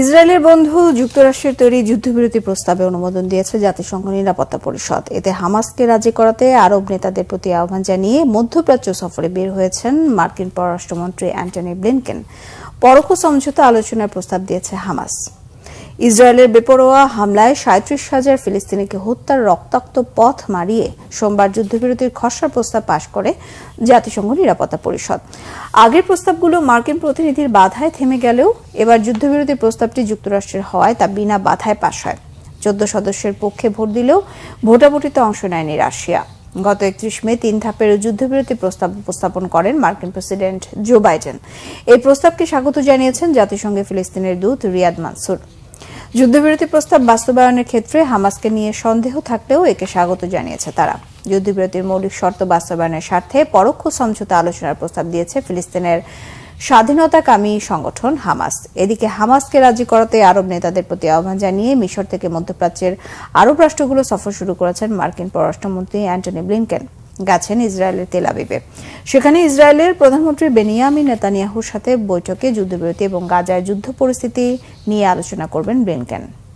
ইসরায়েলের বন্ধু যুক্তরাষ্ট্রের তৈরি যুদ্ধবিরতি প্রস্তাবে অনুমোদন দিয়েছে জাতিসংঘ নিরাপত্তা পরিষদ এতে হামাসকে রাজি করাতে আরব নেতাদের প্রতি আহ্বান জানিয়ে মধ্যপ্রাচ্য সফরে বের হয়েছেন মার্কিন পররাষ্ট্রমন্ত্রী অ্যান্টনি ব্লিনকেন পরোক্ষ সমঝোতা আলোচনার প্রস্তাব দিয়েছে হামাস ইসরায়েলের বেপরোয়া হামলায় সাঁত্রিশ হাজার ফিলিস্তিনিকে হত্যার রক্তাক্ত পথ মারিয়ে সোমবার যুদ্ধবিরতির খসড়া প্রস্তাব পাশ করে জাতিসংঘ নিরাপত্তা পরিষদ আগের প্রস্তাবগুলো মার্কিন প্রতিনিধির বাধায় থেমে গেলেও এবার যুদ্ধবিরতির প্রস্তাবটি যুক্তরাষ্ট্রের হওয়ায় তা বিনা বাধায় পাশ হয় চোদ্দ সদস্যের পক্ষে ভোট দিলেও ভোটাভুটিতে অংশ নেয়নি রাশিয়া গত একত্রিশ মে তিন ধাপের যুদ্ধবিরতি প্রস্তাব উপস্থাপন করেন মার্কিন প্রেসিডেন্ট জো বাইডেন এই প্রস্তাবকে স্বাগত জানিয়েছেন জাতিসংঘে ফিলিস্তিনের দূত রিয়াদ মানসুর যুদ্ধবিরতি প্রস্তাব বাস্তবায়নের ক্ষেত্রে হামাসকে নিয়ে সন্দেহ থাকলেও একে স্বাগত জানিয়েছে তারা যুদ্ধবিরতির মৌলিক শর্ত বাস্তবায়নের স্বার্থে পরোক্ষ সমঝোতা আলোচনার প্রস্তাব দিয়েছে ফিলিস্তিনের স্বাধীনতাকামী সংগঠন হামাস এদিকে হামাসকে রাজি করাতে আরব নেতাদের প্রতি আহ্বান জানিয়ে মিশর থেকে মধ্যপ্রাচ্যের আরব রাষ্ট্রগুলো সফর শুরু করেছেন মার্কিন পররাষ্ট্রমন্ত্রী অ্যান্টনি ব্লিনকেন গেছেন ইসরায়েলের তেল আবিবে সেখানে ইসরায়েলের প্রধানমন্ত্রী বেনিয়ামি নেতানিয়াহুর সাথে বৈঠকে যুদ্ধবিরতি এবং গাজায় যুদ্ধ পরিস্থিতি নিয়ে আলোচনা করবেন ব্লিনকেন